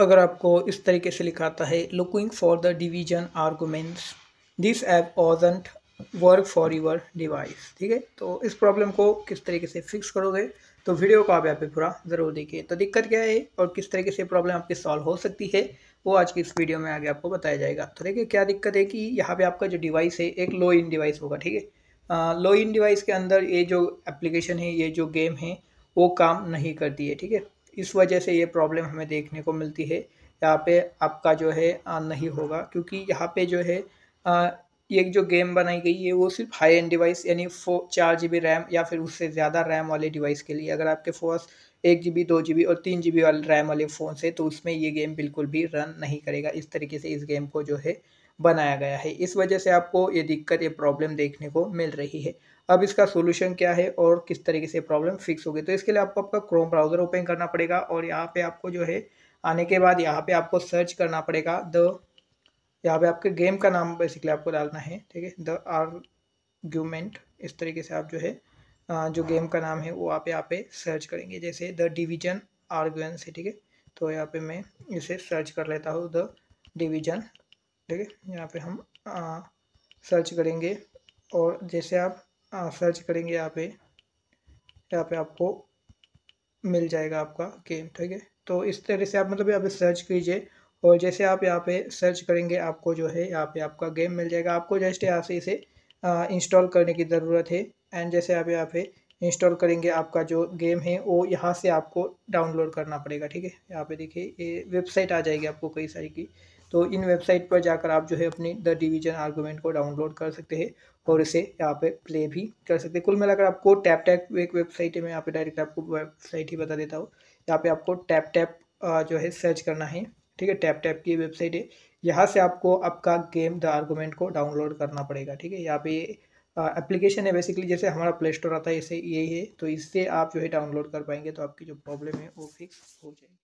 अगर आपको इस तरीके से लिखाता है looking for the division arguments this app doesn't work for your device ठीक है तो इस प्रॉब्लम को किस तरीके से फिक्स करोगे तो वीडियो को आप यहाँ पे पूरा ज़रूर देखिए तो दिक्कत क्या है और किस तरीके से प्रॉब्लम आपकी सॉल्व हो सकती है वो आज की इस वीडियो में आगे आपको बताया जाएगा तो देखिए क्या दिक्कत है कि यहाँ पे आपका जो डिवाइस है एक लो इन डिवाइस होगा ठीक है लो इन डिवाइस के अंदर ये जो एप्लीकेशन है ये जो गेम है वो काम नहीं करती है ठीक है इस वजह से ये प्रॉब्लम हमें देखने को मिलती है यहाँ पे आपका जो है नहीं होगा क्योंकि यहाँ पे जो है ये जो गेम बनाई गई है वो सिर्फ हाई एंड डिवाइस यानी फो चार जी बी रैम या फिर उससे ज़्यादा रैम वाले डिवाइस के लिए अगर आपके फोर्स एक जी बी दो जी बी और तीन जी बी वाले रैम वाले फ़ोन से तो उसमें ये गेम बिल्कुल भी रन नहीं करेगा इस तरीके से इस गेम को जो है बनाया गया है इस वजह से आपको ये दिक्कत ये प्रॉब्लम देखने को मिल रही है अब इसका सोल्यूशन क्या है और किस तरीके से प्रॉब्लम फिक्स होगी तो इसके लिए आपको आपका क्रोम ब्राउज़र ओपन करना पड़ेगा और यहाँ पे आपको जो है आने के बाद यहाँ पे आपको सर्च करना पड़ेगा द यहाँ पे आपके गेम का नाम बेसिकली आपको डालना है ठीक है द आर्ग्यूमेंट इस तरीके से आप जो है जो गेम का नाम है वो आप यहाँ पे सर्च करेंगे जैसे द डिवीजन आर्ग्यूमेंट है ठीक है तो यहाँ पे मैं इसे सर्च कर लेता हूँ द डिवीजन ठीक है यहाँ पे हम आ, सर्च करेंगे और जैसे आप आ, सर्च करेंगे यहाँ पे यहाँ पे आपको मिल जाएगा आपका गेम ठीक है तो इस तरह से आप मतलब यहाँ पे सर्च कीजिए और जैसे आप यहाँ पे सर्च करेंगे आपको जो है यहाँ पे आपका गेम मिल जाएगा आपको जस्ट यहाँ से इसे इंस्टॉल करने की ज़रूरत है एंड जैसे आप यहाँ पे इंस्टॉल करेंगे आपका जो गेम है वो यहाँ से आपको डाउनलोड करना पड़ेगा ठीक है यहाँ पे देखिए ये वेबसाइट आ जाएगी आपको कई सारी की तो इन वेबसाइट पर जाकर आप जो है अपनी द डिवीजन आर्गूमेंट को डाउनलोड कर सकते हैं और इसे यहाँ पे प्ले भी कर सकते हैं कुल मिलाकर आपको टैप टैप एक वेबसाइट है मैं यहाँ पे डायरेक्ट आपको वेबसाइट ही बता देता हूँ यहाँ पे आपको टैप टैप जो है सर्च करना है ठीक है टैप टैप की वेबसाइट है यहाँ से आपको आपका गेम द आर्गूमेंट को डाउनलोड करना पड़ेगा ठीक है यहाँ पे एप्लीकेशन है बेसिकली जैसे हमारा प्ले स्टोर आता है ऐसे यही है तो इससे आप जो है डाउनलोड कर पाएंगे तो आपकी जो प्रॉब्लम है वो फिक्स हो जाएगी